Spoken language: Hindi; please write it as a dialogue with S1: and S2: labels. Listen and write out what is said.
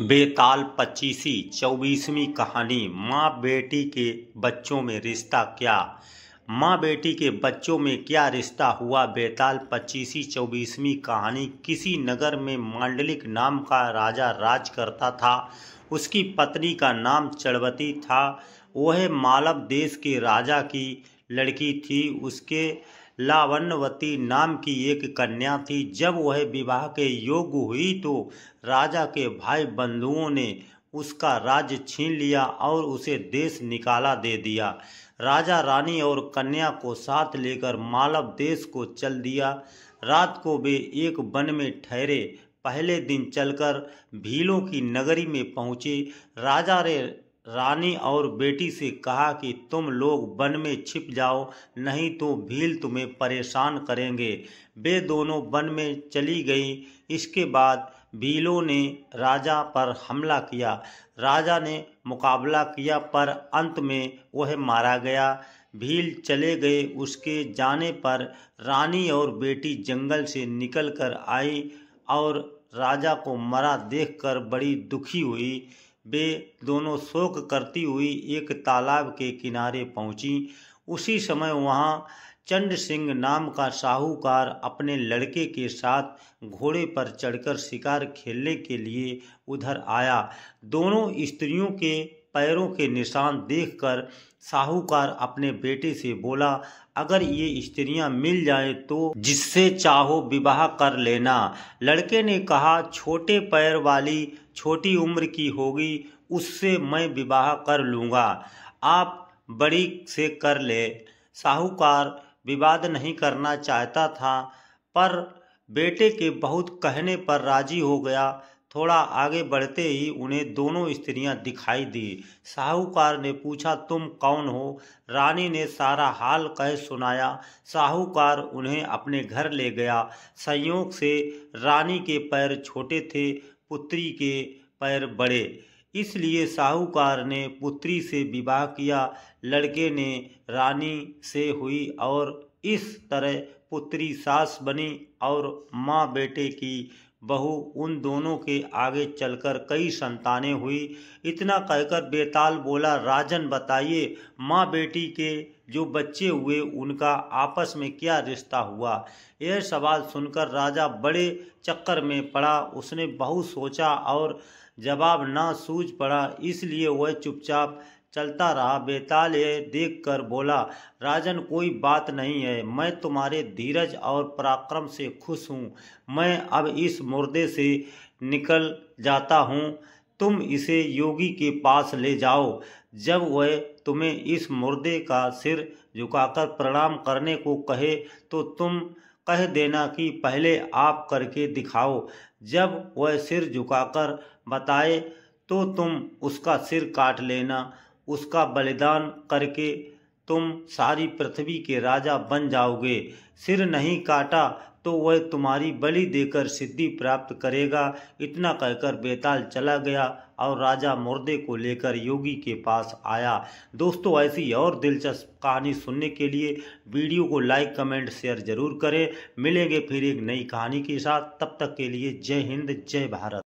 S1: बेताल पच्चीसी चौबीसवीं कहानी माँ बेटी के बच्चों में रिश्ता क्या माँ बेटी के बच्चों में क्या रिश्ता हुआ बेताल पच्चीसी चौबीसवीं कहानी किसी नगर में मांडलिक नाम का राजा राज करता था उसकी पत्नी का नाम चढ़वती था वह मालव देश के राजा की लड़की थी उसके लावण्यवती नाम की एक कन्या थी जब वह विवाह के योग्य हुई तो राजा के भाई बंधुओं ने उसका राज्य छीन लिया और उसे देश निकाला दे दिया राजा रानी और कन्या को साथ लेकर मालव देश को चल दिया रात को वे एक वन में ठहरे पहले दिन चलकर भीलों की नगरी में पहुँचे राजा रे रानी और बेटी से कहा कि तुम लोग वन में छिप जाओ नहीं तो भील तुम्हें परेशान करेंगे वे दोनों वन में चली गई इसके बाद भीलों ने राजा पर हमला किया राजा ने मुकाबला किया पर अंत में वह मारा गया भील चले गए उसके जाने पर रानी और बेटी जंगल से निकल कर आई और राजा को मरा देखकर बड़ी दुखी हुई वे दोनों शोक करती हुई एक तालाब के किनारे पहुंची उसी समय वहां चंड सिंह नाम का साहूकार अपने लड़के के साथ घोड़े पर चढ़कर शिकार खेलने के लिए उधर आया दोनों स्त्रियों के पैरों के निशान देखकर साहूकार अपने बेटे से बोला अगर ये स्त्रियां मिल जाए तो जिससे चाहो विवाह कर लेना लड़के ने कहा छोटे पैर वाली छोटी उम्र की होगी उससे मैं विवाह कर लूँगा आप बड़ी से कर ले साहूकार विवाद नहीं करना चाहता था पर बेटे के बहुत कहने पर राजी हो गया थोड़ा आगे बढ़ते ही उन्हें दोनों स्त्रियां दिखाई दी साहूकार ने पूछा तुम कौन हो रानी ने सारा हाल कह सुनाया साहूकार उन्हें अपने घर ले गया संयोग से रानी के पैर छोटे थे पुत्री के पैर बड़े इसलिए साहूकार ने पुत्री से विवाह किया लड़के ने रानी से हुई और इस तरह पुत्री सास बनी और माँ बेटे की बहू उन दोनों के आगे चलकर कई संतानें हुई इतना कहकर बेताल बोला राजन बताइए माँ बेटी के जो बच्चे हुए उनका आपस में क्या रिश्ता हुआ यह सवाल सुनकर राजा बड़े चक्कर में पड़ा उसने बहुत सोचा और जवाब ना सूझ पड़ा इसलिए वह चुपचाप चलता रहा बेताल ये देख कर बोला राजन कोई बात नहीं है मैं तुम्हारे धीरज और पराक्रम से खुश हूँ मैं अब इस मुर्दे से निकल जाता हूँ तुम इसे योगी के पास ले जाओ जब वह तुम्हें इस मुर्दे का सिर झुकाकर प्रणाम करने को कहे तो तुम कह देना कि पहले आप करके दिखाओ जब वह सिर झुकाकर बताए तो तुम उसका सिर काट लेना उसका बलिदान करके तुम सारी पृथ्वी के राजा बन जाओगे सिर नहीं काटा तो वह तुम्हारी बलि देकर सिद्धि प्राप्त करेगा इतना कहकर बेताल चला गया और राजा मुर्दे को लेकर योगी के पास आया दोस्तों ऐसी और दिलचस्प कहानी सुनने के लिए वीडियो को लाइक कमेंट शेयर जरूर करें मिलेंगे फिर एक नई कहानी के साथ तब तक के लिए जय हिंद जय भारत